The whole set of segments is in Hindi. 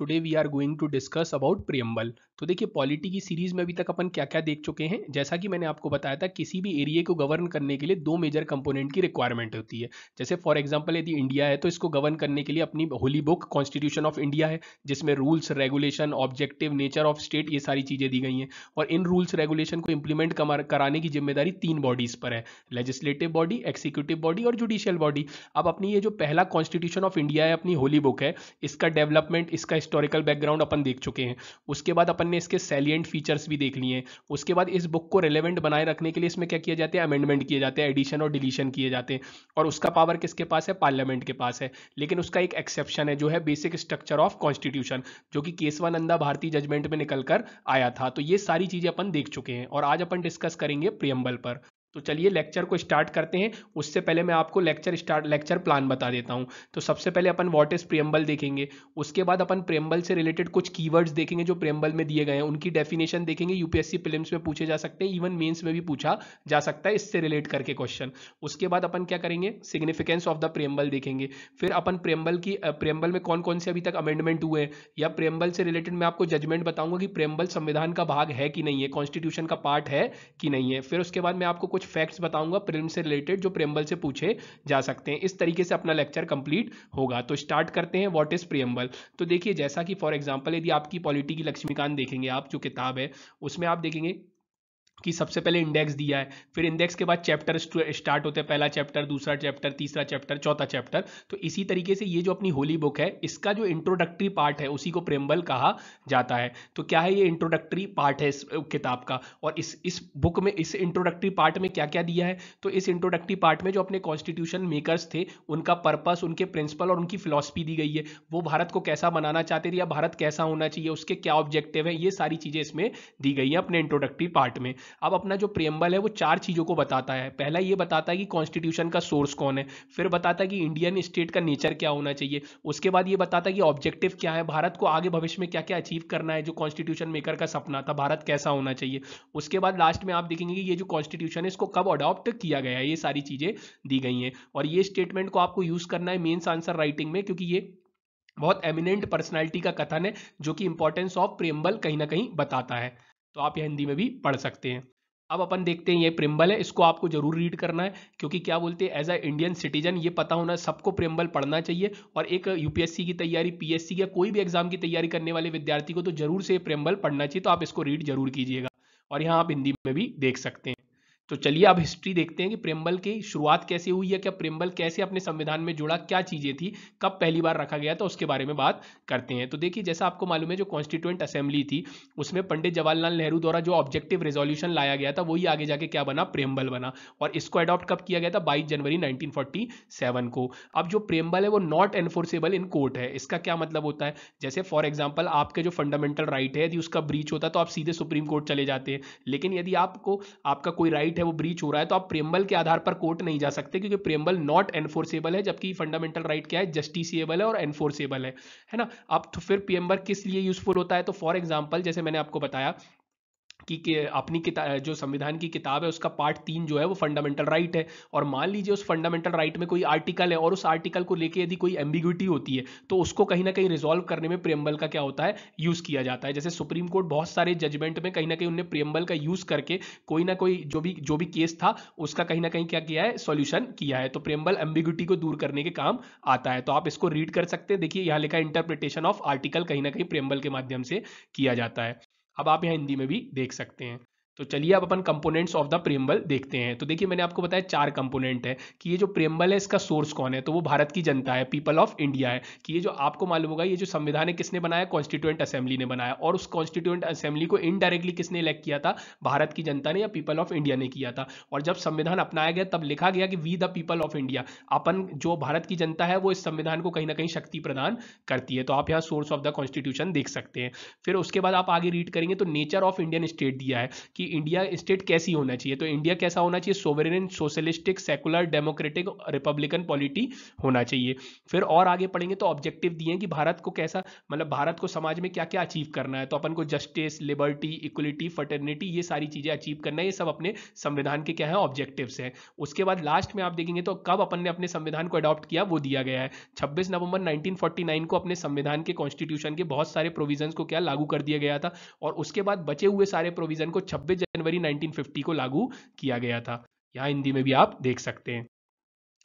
today we are going to discuss about preamble तो देखिए पॉलिटी की सीरीज में अभी तक अपन क्या क्या देख चुके हैं जैसा कि मैंने आपको बताया था किसी भी एरिया को गवर्न करने के लिए दो मेजर कंपोनेंट की रिक्वायरमेंट होती है जैसे फॉर एग्जाम्पल यदि इंडिया है तो इसको गवर्न करने के लिए अपनी holy book constitution of India है जिसमें rules regulation objective nature of state ये सारी चीज़ें दी गई हैं और इन रूल्स रेगुलेशन को इंप्लीमेंट कराने की जिम्मेदारी तीन बॉडीज पर है लेजिस्लेटिव बॉडी एक्सिक्यूटिव बॉडी और जुडिशियल बॉडी अब अपनी ये जो पहला कॉन्स्टिट्यूशन ऑफ इंडिया है अपनी होली बुक है इसका डेवलपमेंट इसका हिस्टोरिकल बैकग्राउंड अपन देख चुके हैं उसके बाद अपन ने इसके सैलियंट फीचर्स भी देख लिए हैं उसके बाद इस बुक को रिलेवेंट बनाए रखने के लिए इसमें क्या किया जाते हैं अमेंडमेंट किए जाते हैं एडिशन और डिलीशन किए जाते हैं और उसका पावर किसके पास है पार्लियामेंट के पास है लेकिन उसका एक एक्सेप्शन है जो है बेसिक स्ट्रक्चर ऑफ कॉन्स्टिट्यूशन जो कि केसवानंदा भारतीय जजमेंट में निकल कर आया था तो ये सारी चीज़ें अपन देख चुके हैं और आज अपन डिस्कस करेंगे प्रियम्बल पर तो चलिए लेक्चर को स्टार्ट करते हैं उससे पहले मैं आपको लेक्चर स्टार्ट लेक्चर प्लान बता देता हूँ तो सबसे पहले अपन व्हाट इज़ प्रियम्बल देखेंगे उसके बाद अपन प्रियम्बल से रिलेटेड कुछ कीवर्ड्स देखेंगे जो प्रियम्बल में दिए गए हैं उनकी डेफिनेशन देखेंगे यूपीएससी फिल्म्स में पूछे जा सकते हैं इवन मेन्स में भी पूछा जा सकता है इससे रिलेट करके क्वेश्चन उसके बाद अपन क्या करेंगे सिग्निफिकेंस ऑफ द प्रियम्बल देखेंगे फिर अपन प्रियम्बल की प्रियम्बल में कौन कौन से अभी तक अमेंडमेंट हुए हैं या प्रियम्बल से रिलेटेड मैं आपको जजमेंट बताऊंगा कि प्रियम्बल संविधान का भाग है कि नहीं है कॉन्स्टिट्यूशन का पार्ट है कि नहीं है फिर उसके बाद मैं आपको कुछ फैक्ट्स बताऊंगा प्रिलिम से रिलेटेड जो प्रियम्बल से पूछे जा सकते हैं इस तरीके से अपना लेक्चर कंप्लीट होगा तो स्टार्ट करते हैं व्हाट इज प्रियम्बल तो देखिए जैसा कि फॉर एग्जाम्पल यदि आपकी पॉलिटी की लक्ष्मीकांत देखेंगे आप जो किताब है उसमें आप देखेंगे कि सबसे पहले इंडेक्स दिया है फिर इंडेक्स के बाद चैप्टर स्टार्ट होते हैं पहला चैप्टर दूसरा चैप्टर तीसरा चैप्टर चौथा चैप्टर तो इसी तरीके से ये जो अपनी होली बुक है इसका जो इंट्रोडक्टरी पार्ट है उसी को प्रेमबल कहा जाता है तो क्या है ये इंट्रोडक्टरी पार्ट है इस किताब का और इस इस बुक में इस इंट्रोडक्टरी पार्ट में क्या क्या दिया है तो इस इंट्रोडक्टरी पार्ट में जो अपने कॉन्स्टिट्यूशन मेकर्स थे उनका पर्पस उनके प्रिंसिपल और उनकी फ़िलोसफी दी गई है वो भारत को कैसा बनाना चाहते थे या भारत कैसा होना चाहिए उसके क्या ऑब्जेक्टिव है ये सारी चीज़ें इसमें दी गई हैं अपने इंट्रोडक्टरी पार्ट में अब अपना जो प्रियम्बल है वो चार चीज़ों को बताता है पहला ये बताता है कि कॉन्स्टिट्यूशन का सोर्स कौन है फिर बताता है कि इंडियन स्टेट का नेचर क्या होना चाहिए उसके बाद ये बताता है कि ऑब्जेक्टिव क्या है भारत को आगे भविष्य में क्या क्या अचीव करना है जो कॉन्स्टिट्यूशन मेकर का सपना था भारत कैसा होना चाहिए उसके बाद लास्ट में आप देखेंगे कि ये जो कॉन्स्टिट्यूशन है इसको कब अडॉप्ट किया गया है ये सारी चीज़ें दी गई हैं और ये स्टेटमेंट को आपको यूज़ करना है मेन्स आंसर राइटिंग में क्योंकि ये बहुत एमिनेंट पर्सनालिटी का कथन है जो कि इंपॉर्टेंस ऑफ प्रियम्बल कहीं ना कहीं बताता है तो आप यह हिंदी में भी पढ़ सकते हैं अब अपन देखते हैं ये प्रिम्बल है इसको आपको जरूर रीड करना है क्योंकि क्या बोलते हैं एज अ इंडियन सिटीजन ये पता होना सबको प्रिम्बल पढ़ना चाहिए और एक यूपीएससी की तैयारी पीएससी या कोई भी एग्जाम की तैयारी करने वाले विद्यार्थी को तो जरूर से प्रिम्बल पढ़ना चाहिए तो आप इसको रीड जरूर कीजिएगा और यहाँ आप हिंदी में भी देख सकते हैं तो चलिए अब हिस्ट्री देखते हैं कि प्रेमबल की शुरुआत कैसे हुई है क्या प्रेमबल कैसे अपने संविधान में जुड़ा क्या चीज़ें थी कब पहली बार रखा गया था उसके बारे में बात करते हैं तो देखिए जैसा आपको मालूम है जो कॉन्स्टिट्यूंट असेंबली थी उसमें पंडित जवाहरलाल नेहरू द्वारा जो ऑब्जेक्टिव रेजोल्यूशन लाया गया था वही आगे जाके क्या बना प्रेमबल बना और इसको अडॉप्ट कब किया गया था बाईस जनवरी नाइनटीन को अब जो प्रेमबल है वो नॉट एनफोर्सेबल इन कोर्ट है इसका क्या मतलब होता है जैसे फॉर एग्जाम्पल आपके जो फंडामेंटल राइट है यदि उसका ब्रीच होता तो आप सीधे सुप्रीम कोर्ट चले जाते हैं लेकिन यदि आपको आपका कोई राइट है वो ब्रीच हो रहा है तो आप प्रेमबल के आधार पर कोर्ट नहीं जा सकते क्योंकि प्रेमबल नॉट एनफोर्सेबल है जबकि फंडामेंटल राइट क्या है जस्टिसबल है और एनफोर्सेबल है है ना अब तो फिर प्रियम्बल किस लिए यूजफुल होता है तो फॉर एग्जाम्पल जैसे मैंने आपको बताया आपकी अपनी जो संविधान की किताब है उसका पार्ट तीन जो है वो फंडामेंटल राइट है और मान लीजिए उस फंडामेंटल राइट में कोई आर्टिकल है और उस आर्टिकल को लेके यदि कोई एम्बिग्यूटी होती है तो उसको कहीं ना कहीं रिजोल्व करने में प्रियम्बल का क्या होता है यूज़ किया जाता है जैसे सुप्रीम कोर्ट बहुत सारे जजमेंट में कहीं ना कहीं उनने प्रियम्बल का यूज़ करके कोई ना कोई जो भी जो भी केस था उसका कहीं ना कहीं क्या किया है सोल्यूशन किया है तो प्रियम्बल एम्बिग्यूटी को दूर करने के काम आता है तो आप इसको रीड कर सकते हैं देखिए यहाँ लिखा इंटरप्रिटेशन ऑफ आर्टिकल कहीं ना कहीं प्रियम्बल के माध्यम से किया जाता है अब आप यहाँ हिंदी में भी देख सकते हैं तो चलिए अब अपन कंपोनेंट्स ऑफ द प्रेम्बल देखते हैं तो देखिए मैंने आपको बताया चार कंपोनेंट है कि ये जो प्रेम्बल है इसका सोर्स कौन है तो वो भारत की जनता है पीपल ऑफ इंडिया है कि ये जो आपको मालूम होगा ये जो संविधान है किसने बनाया कॉन्स्टिट्यूएंट असेंबली ने बनाया और उस कॉन्स्टिट्यूएंट असेंबली को इनडायरेक्टली किसने इलेक्ट किया था भारत की जनता ने या पीपल ऑफ इंडिया ने किया था और जब संविधान अपनाया गया तब लिखा गया कि we the people of India अपन जो भारत की जनता है वो इस संविधान को कहीं ना कहीं शक्ति प्रदान करती है तो आप यहाँ सोर्स ऑफ द कॉन्स्टिट्यूशन देख सकते हैं फिर उसके बाद आप आगे रीड करेंगे तो नेचर ऑफ इंडियन स्टेट दिया है कि इंडिया स्टेट कैसी होना चाहिए तो इंडिया कैसा होना चाहिए sovereign socialistic secular democratic republican polity होना चाहिए फिर और आगे पढ़ेंगे तो ऑब्जेक्टिव दिए कि भारत को कैसा मतलब भारत को समाज में क्या क्या अचीव करना है तो अपन को जस्टिस लिबर्टी इक्वलिटी फटर्निटी ये सारी चीज़ें अचीव करना है ये सब अपने संविधान के क्या है ऑब्जेक्टिव है उसके बाद लास्ट में आप देखेंगे तो कब अपन ने अपने संविधान को अडॉप्ट किया वो दिया गया है छब्बीस नवंबर नाइनटीन को अपने संविधान के कॉन्स्टिट्यूशन के बहुत सारे प्रोविजन को क्या लागू कर दिया गया था और उसके बाद बचे हुए सारे प्रोविजन को 26 छब्बीस जनवरी 1950 को लागू किया गया था यहाँ हिंदी में भी आप देख सकते हैं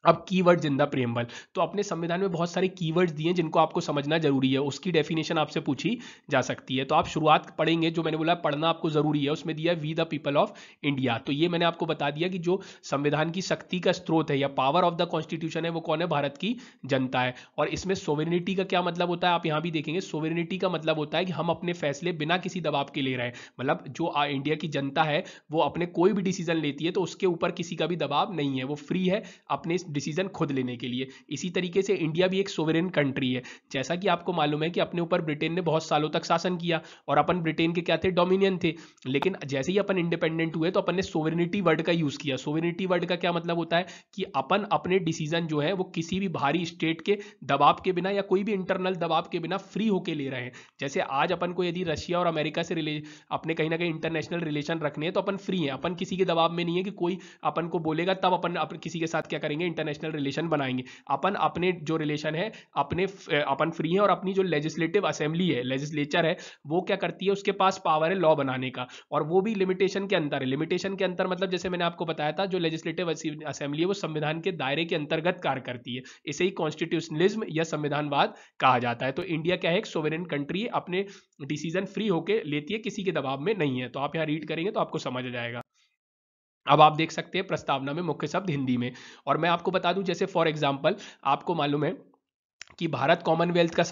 अब कीवर्ड इन द प्रियम्बल तो अपने संविधान में बहुत सारे कीवर्ड्स दिए हैं जिनको आपको समझना जरूरी है उसकी डेफिनेशन आपसे पूछी जा सकती है तो आप शुरुआत पढ़ेंगे जो मैंने बोला पढ़ना आपको जरूरी है उसमें दिया we the people of India तो ये मैंने आपको बता दिया कि जो संविधान की शक्ति का स्रोत है या पावर ऑफ द कॉन्स्टिट्यूशन है वो कौन है भारत की जनता है और इसमें सोवेरिनिटी का क्या मतलब होता है आप यहाँ भी देखेंगे सोवेनिटी का मतलब होता है कि हम अपने फैसले बिना किसी दबाव के ले रहे हैं मतलब जो इंडिया की जनता है वो अपने कोई भी डिसीजन लेती है तो उसके ऊपर किसी का भी दबाव नहीं है वो फ्री है अपने डिसीजन खुद लेने के लिए इसी तरीके से इंडिया भी एक सोवरेन कंट्री है जैसा कि आपको मालूम है कि अपने ऊपर ब्रिटेन ने बहुत सालों तक शासन किया और अपन ब्रिटेन के क्या थे डोमिनियन थे लेकिन जैसे ही अपन इंडिपेंडेंट हुए तो अपन ने सोवरेनिटी वर्ड का यूज़ किया सोवरेनिटी वर्ड का क्या मतलब होता है कि अपन अपने डिसीजन जो है वो किसी भी भारी स्टेट के दबाव के बिना या कोई भी इंटरनल दबाव के बिना फ्री होके ले रहे हैं जैसे आज अपन को यदि रशिया और अमेरिका से रिले अपने कहीं ना कहीं इंटरनेशनल रिलेशन रखने हैं तो अपन फ्री हैं अपन किसी के दबाव में नहीं है कि कोई अपन को बोलेगा तब अपन किसी के साथ क्या करेंगे इंटर इंटरनेशनल रिलेशन बनाएंगे अपन अपने जो रिलेशन है अपने अपन फ्री हैं और अपनी जो लेजिस्लेटिव असेंबली है लेजिस्लेचर है वो क्या करती है उसके पास पावर है लॉ बनाने का और वो भी लिमिटेशन के अंतर है लिमिटेशन के अंतर मतलब जैसे मैंने आपको बताया था जो लेजिस्लेटिव असेंबली है वो संविधान के दायरे के अंतर्गत कार्य करती है इसे ही कॉन्स्टिट्यूशनलिज्म या संविधानवाद कहा जाता है तो इंडिया क्या है एक सोवेरन कंट्री अपने डिसीजन फ्री होकर लेती है किसी के दबाव में नहीं है तो आप यहाँ रीड करेंगे तो आपको समझ आ जाएगा अब आप देख सकते हैं प्रस्तावना में मुख्य शब्द हिंदी में और मैं आपको बता दूं जैसे फॉर एग्जांपल आपको मालूम है कि भारत कॉमनवेल्थ का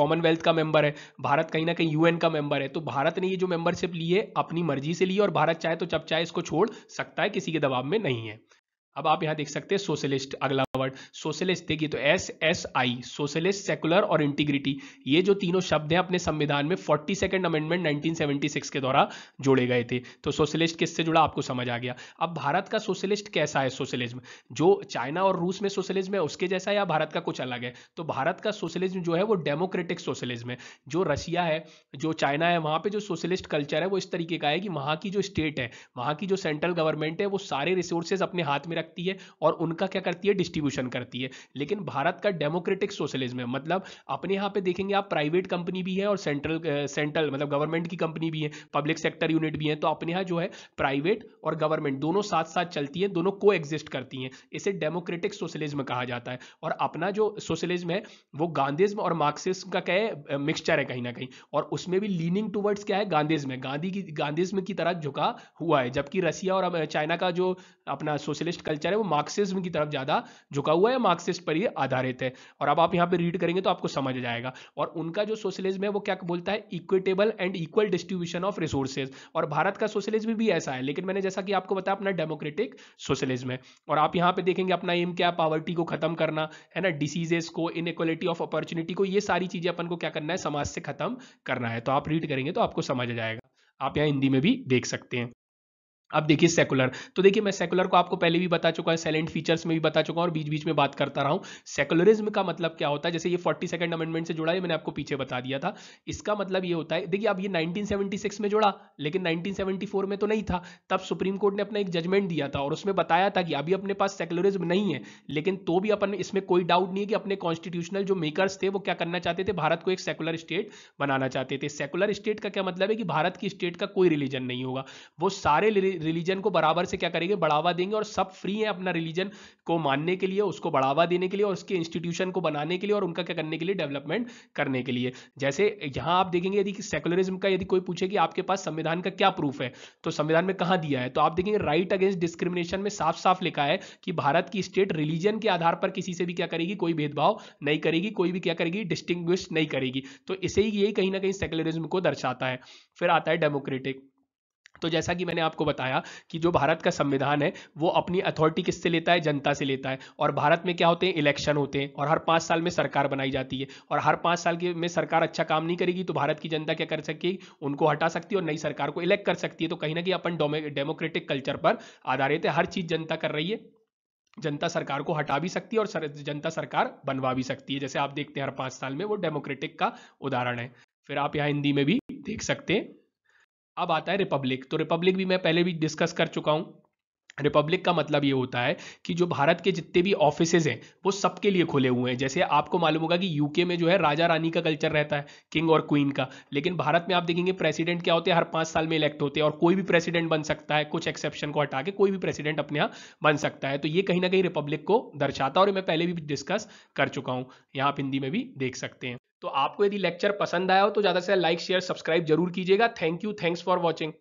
कॉमनवेल्थ का मेंबर है भारत कहीं ना कहीं यूएन का मेंबर है तो भारत ने ये जो मेंबरशिप ली है अपनी मर्जी से ली है और भारत चाहे तो चप चाहे इसको छोड़ सकता है किसी के दबाव में नहीं है अब आप यहां देख सकते हैं सोशलिस्ट अगला वर्ड सोशलिस्ट देखिए तो S S I socialist secular और इंटीग्रिटी ये जो तीनों शब्द हैं अपने संविधान में फोर्टी सेकेंड अमेंडमेंट 1976 के द्वारा जोड़े गए थे तो सोशलिस्ट किससे जुड़ा आपको समझ आ गया अब भारत का सोशलिस्ट कैसा है सोशलिज्म जो चाइना और रूस में सोशलिज्म है उसके जैसा या भारत का कुछ अलग है तो भारत का सोशलिज्म जो है वो डेमोक्रेटिक सोशलिज्म है जो रशिया है जो चाइना है वहां पर जो सोशलिस्ट कल्चर है वो इस तरीके का है कि वहां की जो स्टेट है वहां की जो सेंट्रल गवर्नमेंट है वो सारे रिसोर्सेज अपने हाथ में रखती है और उनका क्या करती है डिस्ट्रीब्यूशन करती है लेकिन भारत का डेमोक्रेटिक सोशलिज्म है मतलब अपने यहाँ पे देखेंगे आप प्राइवेट कंपनी भी है और सेंट्रल सेंट्रल मतलब गवर्नमेंट की कंपनी भी है पब्लिक सेक्टर यूनिट भी है तो अपने यहाँ जो है प्राइवेट और गवर्नमेंट दोनों साथ साथ चलती है दोनों को करती हैं इसे डेमोक्रेटिक सोशलिज्म कहा जाता है और अपना जो सोशलिज्म है वो गांधीज्म और मार्क्सिज्म का क्या है मिक्सचर है कहीं ना कहीं और उसमें भी लीनिंग टूवर्ड्स क्या है गांधीज्म गांधी की गांधीज्म की तरह झुका हुआ है जबकि रसिया और चाइना का जो अपना सोशलिस्ट कल्चर है वो मार्क्सिज्म की तरफ ज़्यादा झुका हुआ है मार्क्सिस्ट पर ही आधारित है और अब आप यहाँ पे रीड करेंगे तो आपको समझ जाएगा और उनका जो सोशलिज्म है वो क्या बोलता है equitable and equal distribution of resources और भारत का सोशलिज्म भी ऐसा है लेकिन मैंने जैसा कि आपको बताया अपना डेमोक्रेटिक सोशलिज्म है और आप यहाँ पे देखेंगे अपना एम क्या पॉवर्टी को खत्म करना है ना डिसीजेस को इनक्वलिटी ऑफ अपॉर्चुनिटी को ये सारी चीज़ें अपन को क्या करना है समाज से खत्म करना है तो आप रीड करेंगे तो आपको समझ जाएगा आप यहाँ हिंदी में भी देख सकते हैं अब देखिए सेकुलर तो देखिए मैं सेकुलर को आपको पहले भी बता चुका है साइलेंट फीचर्स में भी बता चुका हूं और बीच बीच में बात करता रहा हूं सेकुलरिज्म का मतलब क्या होता है जैसे ये फोर्टी सेकंड अमेंडमेंट से जुड़ा है मैंने आपको पीछे बता दिया था इसका मतलब ये होता है देखिए अब ये 1976 में जुड़ा लेकिन नाइनटीन में तो नहीं था तब सुप्रीम कोर्ट ने अपना एक जजमेंट दिया था और उसमें बताया था कि अभी अपने पास सेकुलरिज्म नहीं है लेकिन तो भी अपन इसमें कोई डाउट नहीं है कि अपने कॉन्स्टिट्यूशनल जो मेकर्स थे वो क्या करना चाहते थे भारत को एक सेकुलर स्टेट बनाना चाहते थे सेकुलर स्टेट का क्या मतलब है कि भारत की स्टेट का कोई रिलीजन नहीं होगा वो सारे रिलीजन को बराबर से क्या करेंगे बढ़ावा देंगे और सब फ्री हैं अपना रिलीजन को मानने के लिए उसको बढ़ावा देने के लिए और उसके इंस्टीट्यूशन को बनाने के लिए और उनका क्या करने के लिए डेवलपमेंट करने के लिए जैसे यहाँ आप देखेंगे यदि सेकुलरिज्म का यदि कोई पूछे कि आपके पास संविधान का क्या प्रूफ है तो संविधान में कहाँ दिया है तो आप देखेंगे राइट अगेंस्ट डिस्क्रिमिनेशन में साफ साफ लिखा है कि भारत की स्टेट रिलीजन के आधार पर किसी से भी क्या करेगी कोई भेदभाव नहीं करेगी कोई भी क्या करेगी डिस्टिंग्विश नहीं करेगी तो इसे ही यही कहीं ना कहीं सेकुलरिज्म को दर्शाता है फिर आता है डेमोक्रेटिक तो जैसा कि मैंने आपको बताया कि जो भारत का संविधान है वो अपनी अथॉरिटी किससे लेता है जनता से लेता है और भारत में क्या होते हैं इलेक्शन होते हैं और हर पाँच साल में सरकार बनाई जाती है और हर पाँच साल के में सरकार अच्छा काम नहीं करेगी तो भारत की जनता क्या कर सकेगी उनको हटा सकती है और नई सरकार को इलेक्ट कर सकती है तो कहीं ना कहीं अपन डेमोक्रेटिक कल्चर पर आधारित है हर चीज़ जनता कर रही है जनता सरकार को हटा भी सकती है और जनता सरकार बनवा भी सकती है जैसे आप देखते हैं हर पाँच साल में वो डेमोक्रेटिक का उदाहरण है फिर आप यहाँ हिंदी में भी देख सकते हैं अब आता है रिपब्लिक तो रिपब्लिक भी मैं पहले भी डिस्कस कर चुका हूँ रिपब्लिक का मतलब ये होता है कि जो भारत के जितने भी ऑफिसेज हैं वो सबके लिए खुले हुए हैं जैसे आपको मालूम होगा कि यूके में जो है राजा रानी का कल्चर रहता है किंग और क्वीन का लेकिन भारत में आप देखेंगे प्रेसिडेंट क्या होते हैं हर पांच साल में इलेक्ट होते हैं और कोई भी प्रेसिडेंट बन सकता है कुछ एक्सेप्शन को हटा के कोई भी प्रेसिडेंट अपने यहाँ बन सकता है तो ये कहीं ना कहीं रिपब्लिक को दर्शाता है और मैं पहले भी डिस्कस कर चुका हूँ यहाँ आप हिंदी में भी देख सकते हैं तो आपको यदि लेक्चर पसंद आया हो तो ज़्यादा से लाइक शेयर सब्सक्राइब जरूर कीजिएगा thank you thanks for watching